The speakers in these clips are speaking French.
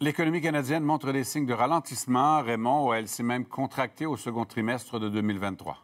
L'économie canadienne montre des signes de ralentissement. Raymond, elle s'est même contractée au second trimestre de 2023.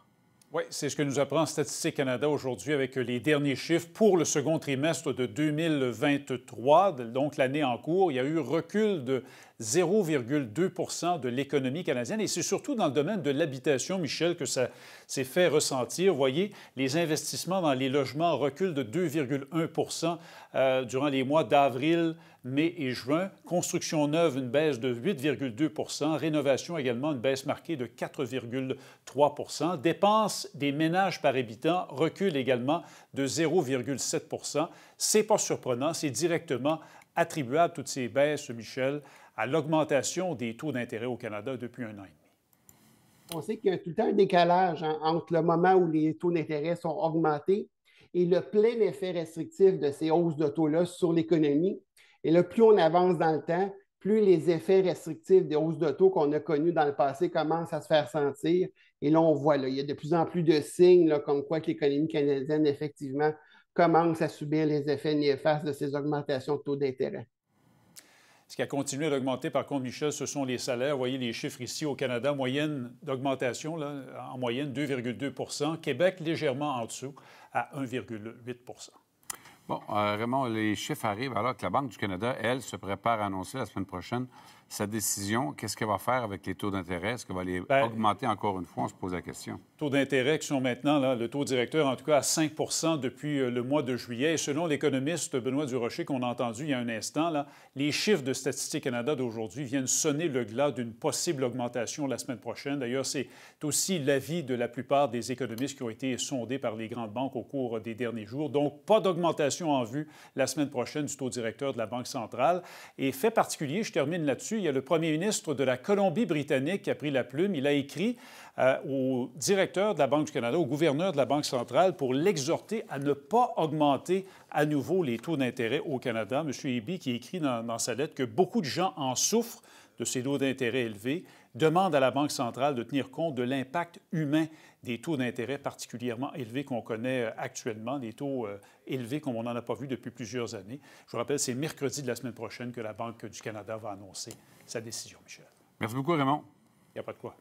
Oui, c'est ce que nous apprend Statistique Canada aujourd'hui avec les derniers chiffres pour le second trimestre de 2023, donc l'année en cours. Il y a eu recul de 0,2 de l'économie canadienne et c'est surtout dans le domaine de l'habitation, Michel, que ça s'est fait ressentir. Vous voyez, les investissements dans les logements reculent de 2,1 euh, durant les mois d'avril mai et juin. Construction neuve, une baisse de 8,2 Rénovation également, une baisse marquée de 4,3 Dépenses des ménages par habitant reculent également de 0,7 C'est pas surprenant, c'est directement attribuable, toutes ces baisses, Michel, à l'augmentation des taux d'intérêt au Canada depuis un an et demi. On sait qu'il y a tout le temps un décalage entre le moment où les taux d'intérêt sont augmentés et le plein effet restrictif de ces hausses de taux-là sur l'économie. Et là, plus on avance dans le temps, plus les effets restrictifs des hausses de taux qu'on a connues dans le passé commencent à se faire sentir. Et là, on voit, là, il y a de plus en plus de signes là, comme quoi que l'économie canadienne, effectivement, commence à subir les effets néfastes de ces augmentations de taux d'intérêt. Ce qui a continué d'augmenter, par contre, Michel, ce sont les salaires. Vous voyez les chiffres ici au Canada, moyenne d'augmentation, en moyenne 2,2 Québec légèrement en dessous à 1,8 Bon, euh, Raymond, les chiffres arrivent alors que la Banque du Canada, elle, se prépare à annoncer la semaine prochaine sa décision. Qu'est-ce qu'elle va faire avec les taux d'intérêt? Est-ce qu'elle va les ben, augmenter encore une fois? On se pose la question. Taux d'intérêt qui sont maintenant, là, le taux directeur, en tout cas, à 5 depuis euh, le mois de juillet. Et selon l'économiste Benoît Durocher, qu'on a entendu il y a un instant, là, les chiffres de Statistique Canada d'aujourd'hui viennent sonner le glas d'une possible augmentation la semaine prochaine. D'ailleurs, c'est aussi l'avis de la plupart des économistes qui ont été sondés par les grandes banques au cours des derniers jours. Donc, pas d'augmentation en vue la semaine prochaine du taux directeur de la Banque centrale. Et fait particulier, je termine là-dessus, il y a le premier ministre de la Colombie-Britannique qui a pris la plume. Il a écrit euh, au directeur de la Banque du Canada, au gouverneur de la Banque centrale, pour l'exhorter à ne pas augmenter à nouveau les taux d'intérêt au Canada. M. Eby qui écrit dans sa lettre que beaucoup de gens en souffrent de ces taux d'intérêt élevés demande à la Banque centrale de tenir compte de l'impact humain des taux d'intérêt particulièrement élevés qu'on connaît euh, actuellement, des taux euh, élevés comme on n'en a pas vu depuis plusieurs années. Je vous rappelle, c'est mercredi de la semaine prochaine que la Banque du Canada va annoncer sa décision, Michel. Merci beaucoup, Raymond. Il n'y a pas de quoi.